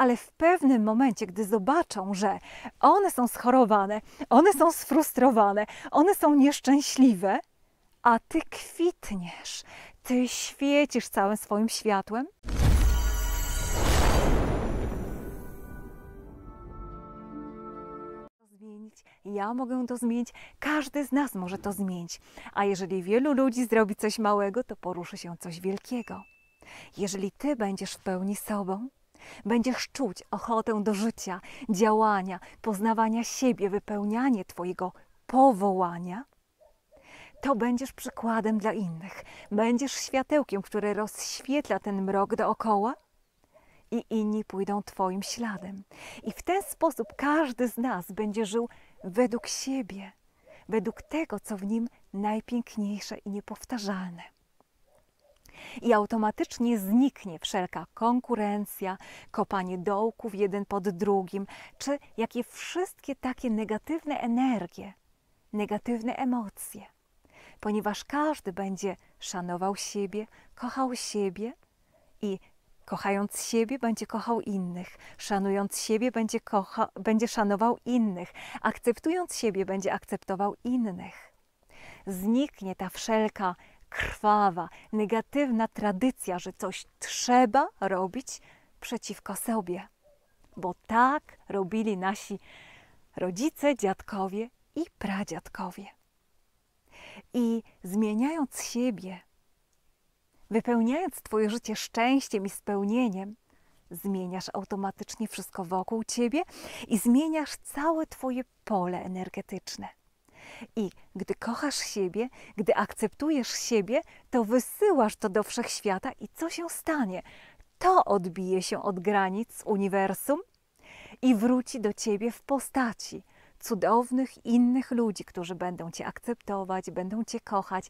ale w pewnym momencie, gdy zobaczą, że one są schorowane, one są sfrustrowane, one są nieszczęśliwe, a ty kwitniesz, ty świecisz całym swoim światłem. ja mogę to zmienić, każdy z nas może to zmienić. A jeżeli wielu ludzi zrobi coś małego, to poruszy się coś wielkiego. Jeżeli ty będziesz w pełni sobą, Będziesz czuć ochotę do życia, działania, poznawania siebie, wypełnianie Twojego powołania. To będziesz przykładem dla innych. Będziesz światełkiem, które rozświetla ten mrok dookoła i inni pójdą Twoim śladem. I w ten sposób każdy z nas będzie żył według siebie, według tego, co w nim najpiękniejsze i niepowtarzalne i automatycznie zniknie wszelka konkurencja, kopanie dołków jeden pod drugim, czy jakie wszystkie takie negatywne energie, negatywne emocje. Ponieważ każdy będzie szanował siebie, kochał siebie i Kochając siebie, będzie kochał innych. Szanując siebie, będzie, kocha, będzie szanował innych. Akceptując siebie, będzie akceptował innych. Zniknie ta wszelka krwawa, negatywna tradycja, że coś trzeba robić przeciwko sobie. Bo tak robili nasi rodzice, dziadkowie i pradziadkowie. I zmieniając siebie, wypełniając Twoje życie szczęściem i spełnieniem, zmieniasz automatycznie wszystko wokół Ciebie i zmieniasz całe Twoje pole energetyczne. I gdy kochasz siebie, gdy akceptujesz siebie, to wysyłasz to do wszechświata i co się stanie? To odbije się od granic uniwersum i wróci do ciebie w postaci cudownych innych ludzi, którzy będą cię akceptować, będą cię kochać,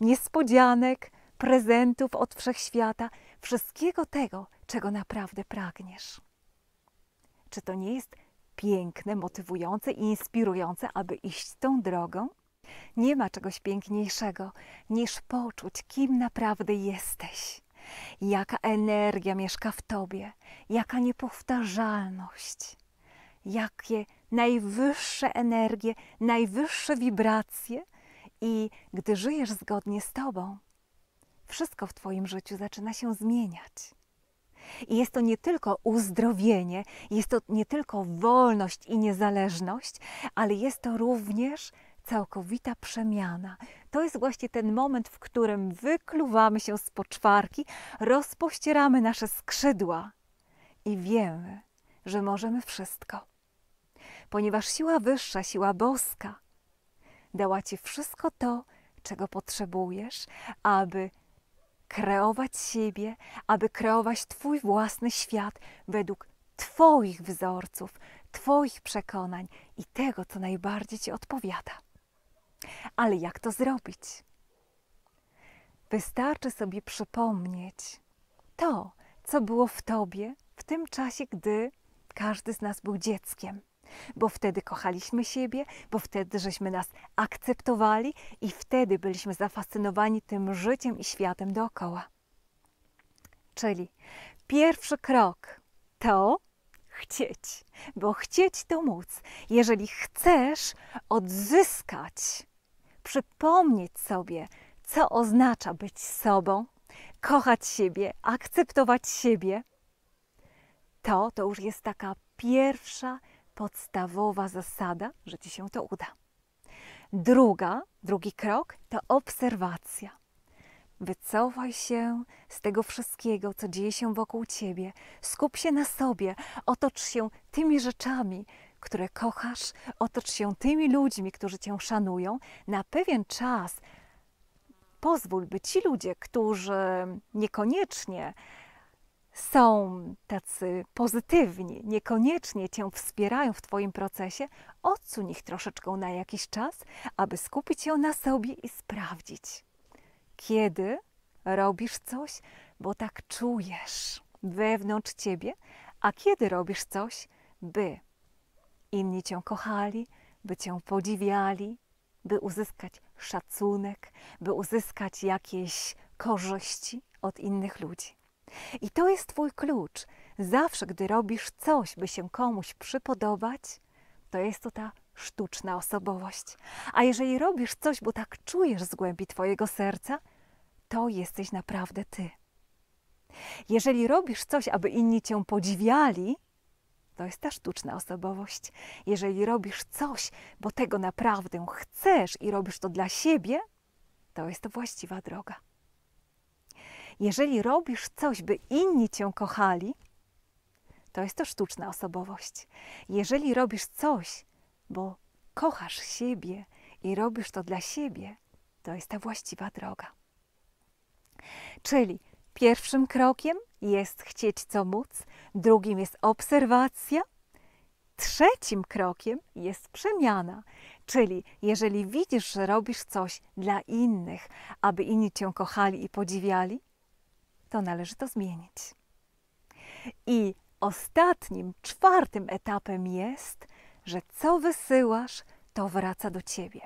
niespodzianek, prezentów od wszechświata, wszystkiego tego, czego naprawdę pragniesz. Czy to nie jest piękne, motywujące i inspirujące, aby iść tą drogą? Nie ma czegoś piękniejszego niż poczuć, kim naprawdę jesteś. Jaka energia mieszka w tobie, jaka niepowtarzalność, jakie najwyższe energie, najwyższe wibracje, i gdy żyjesz zgodnie z tobą, wszystko w twoim życiu zaczyna się zmieniać. I jest to nie tylko uzdrowienie, jest to nie tylko wolność i niezależność, ale jest to również całkowita przemiana. To jest właśnie ten moment, w którym wykluwamy się z poczwarki, rozpościeramy nasze skrzydła i wiemy, że możemy wszystko. Ponieważ siła wyższa, siła boska, dała Ci wszystko to, czego potrzebujesz, aby kreować siebie, aby kreować Twój własny świat według Twoich wzorców, Twoich przekonań i tego, co najbardziej Ci odpowiada. Ale jak to zrobić? Wystarczy sobie przypomnieć to, co było w Tobie w tym czasie, gdy każdy z nas był dzieckiem bo wtedy kochaliśmy siebie, bo wtedy żeśmy nas akceptowali i wtedy byliśmy zafascynowani tym życiem i światem dookoła. Czyli pierwszy krok to chcieć, bo chcieć to móc. Jeżeli chcesz odzyskać, przypomnieć sobie, co oznacza być sobą, kochać siebie, akceptować siebie, to to już jest taka pierwsza podstawowa zasada, że ci się to uda. Druga, drugi krok to obserwacja. Wycofaj się z tego wszystkiego, co dzieje się wokół ciebie. Skup się na sobie, otocz się tymi rzeczami, które kochasz, otocz się tymi ludźmi, którzy cię szanują. Na pewien czas pozwól, by ci ludzie, którzy niekoniecznie są tacy pozytywni, niekoniecznie Cię wspierają w Twoim procesie, odsuń ich troszeczkę na jakiś czas, aby skupić się na sobie i sprawdzić, kiedy robisz coś, bo tak czujesz wewnątrz Ciebie, a kiedy robisz coś, by inni Cię kochali, by Cię podziwiali, by uzyskać szacunek, by uzyskać jakieś korzyści od innych ludzi. I to jest Twój klucz. Zawsze, gdy robisz coś, by się komuś przypodobać, to jest to ta sztuczna osobowość. A jeżeli robisz coś, bo tak czujesz z głębi Twojego serca, to jesteś naprawdę Ty. Jeżeli robisz coś, aby inni Cię podziwiali, to jest ta sztuczna osobowość. Jeżeli robisz coś, bo tego naprawdę chcesz i robisz to dla siebie, to jest to właściwa droga. Jeżeli robisz coś, by inni cię kochali, to jest to sztuczna osobowość. Jeżeli robisz coś, bo kochasz siebie i robisz to dla siebie, to jest ta właściwa droga. Czyli pierwszym krokiem jest chcieć co móc, drugim jest obserwacja, trzecim krokiem jest przemiana. Czyli jeżeli widzisz, że robisz coś dla innych, aby inni cię kochali i podziwiali, to należy to zmienić. I ostatnim, czwartym etapem jest, że co wysyłasz, to wraca do ciebie.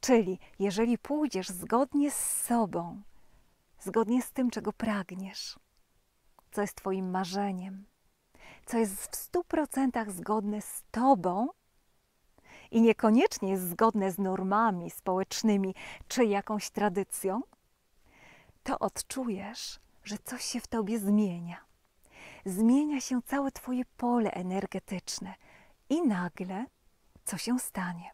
Czyli jeżeli pójdziesz zgodnie z sobą, zgodnie z tym, czego pragniesz, co jest Twoim marzeniem, co jest w stu procentach zgodne z Tobą i niekoniecznie jest zgodne z normami społecznymi czy jakąś tradycją, to odczujesz, że coś się w tobie zmienia. Zmienia się całe twoje pole energetyczne i nagle co się stanie?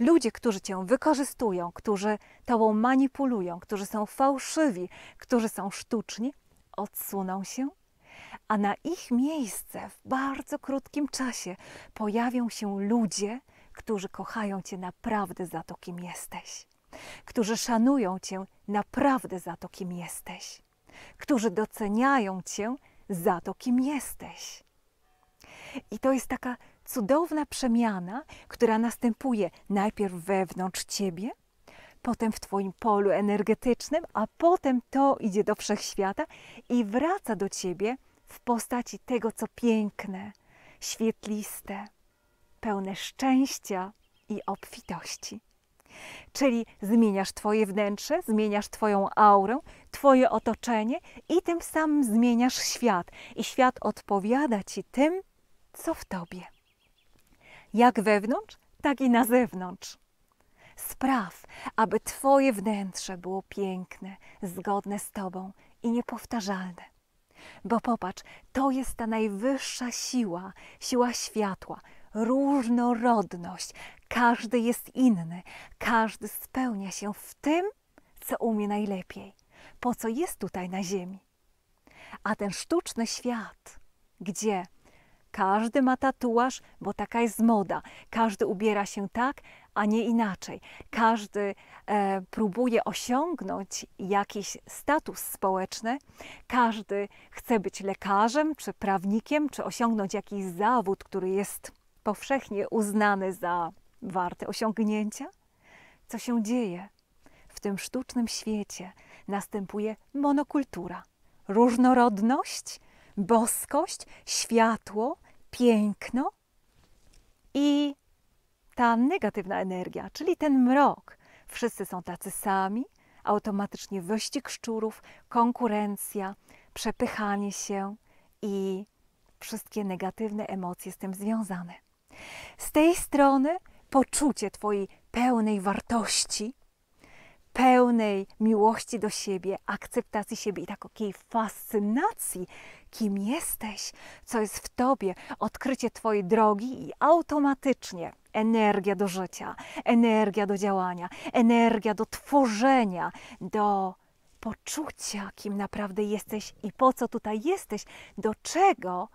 Ludzie, którzy cię wykorzystują, którzy tobą manipulują, którzy są fałszywi, którzy są sztuczni, odsuną się, a na ich miejsce w bardzo krótkim czasie pojawią się ludzie, którzy kochają cię naprawdę za to, kim jesteś, którzy szanują cię naprawdę za to, kim jesteś którzy doceniają Cię za to, kim jesteś. I to jest taka cudowna przemiana, która następuje najpierw wewnątrz Ciebie, potem w Twoim polu energetycznym, a potem to idzie do wszechświata i wraca do Ciebie w postaci tego, co piękne, świetliste, pełne szczęścia i obfitości. Czyli zmieniasz Twoje wnętrze, zmieniasz Twoją aurę, Twoje otoczenie i tym samym zmieniasz świat. I świat odpowiada Ci tym, co w Tobie. Jak wewnątrz, tak i na zewnątrz. Spraw, aby Twoje wnętrze było piękne, zgodne z Tobą i niepowtarzalne. Bo popatrz, to jest ta najwyższa siła, siła światła, różnorodność. Każdy jest inny, każdy spełnia się w tym, co umie najlepiej, po co jest tutaj na Ziemi. A ten sztuczny świat, gdzie każdy ma tatuaż, bo taka jest moda, każdy ubiera się tak, a nie inaczej, każdy e, próbuje osiągnąć jakiś status społeczny, każdy chce być lekarzem czy prawnikiem, czy osiągnąć jakiś zawód, który jest powszechnie uznany za warte osiągnięcia? Co się dzieje? W tym sztucznym świecie następuje monokultura, różnorodność, boskość, światło, piękno i ta negatywna energia, czyli ten mrok. Wszyscy są tacy sami, automatycznie wyścig szczurów, konkurencja, przepychanie się i wszystkie negatywne emocje z tym związane. Z tej strony poczucie Twojej pełnej wartości, pełnej miłości do siebie, akceptacji siebie i tak, takiej fascynacji, kim jesteś, co jest w Tobie, odkrycie Twojej drogi i automatycznie energia do życia, energia do działania, energia do tworzenia, do poczucia, kim naprawdę jesteś i po co tutaj jesteś, do czego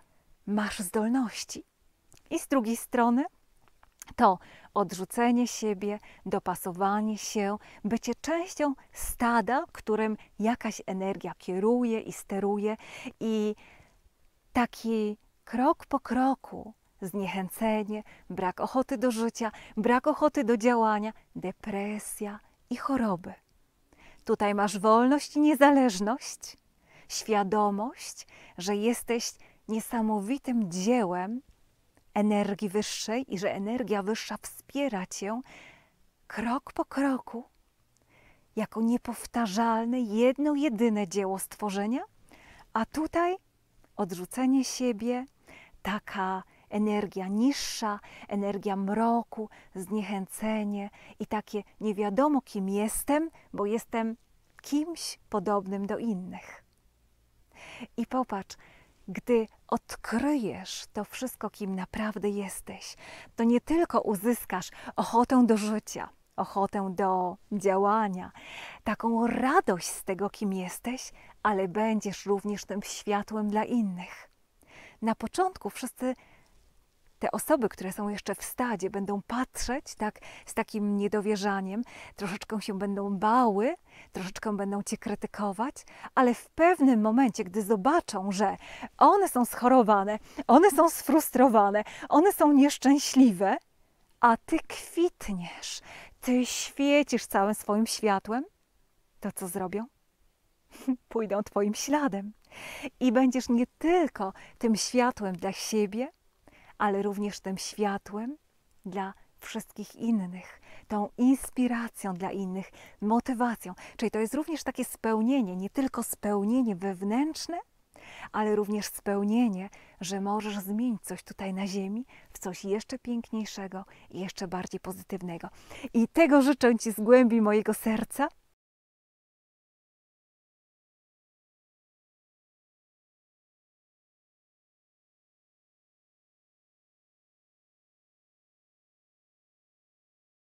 masz zdolności. I z drugiej strony to odrzucenie siebie, dopasowanie się, bycie częścią stada, którym jakaś energia kieruje i steruje, i taki krok po kroku zniechęcenie, brak ochoty do życia, brak ochoty do działania, depresja i choroby. Tutaj masz wolność i niezależność, świadomość, że jesteś niesamowitym dziełem energii wyższej i że energia wyższa wspiera cię krok po kroku jako niepowtarzalne, jedno, jedyne dzieło stworzenia, a tutaj odrzucenie siebie, taka energia niższa, energia mroku, zniechęcenie i takie nie wiadomo kim jestem, bo jestem kimś podobnym do innych. I popatrz, gdy odkryjesz to wszystko, kim naprawdę jesteś, to nie tylko uzyskasz ochotę do życia, ochotę do działania, taką radość z tego, kim jesteś, ale będziesz również tym światłem dla innych. Na początku wszyscy te osoby, które są jeszcze w stadzie, będą patrzeć tak, z takim niedowierzaniem, troszeczkę się będą bały, troszeczkę będą cię krytykować, ale w pewnym momencie, gdy zobaczą, że one są schorowane, one są sfrustrowane, one są nieszczęśliwe, a ty kwitniesz, ty świecisz całym swoim światłem, to co zrobią? Pójdą twoim śladem. I będziesz nie tylko tym światłem dla siebie, ale również tym światłem dla wszystkich innych, tą inspiracją dla innych, motywacją. Czyli to jest również takie spełnienie, nie tylko spełnienie wewnętrzne, ale również spełnienie, że możesz zmienić coś tutaj na ziemi w coś jeszcze piękniejszego i jeszcze bardziej pozytywnego. I tego życzę Ci z głębi mojego serca.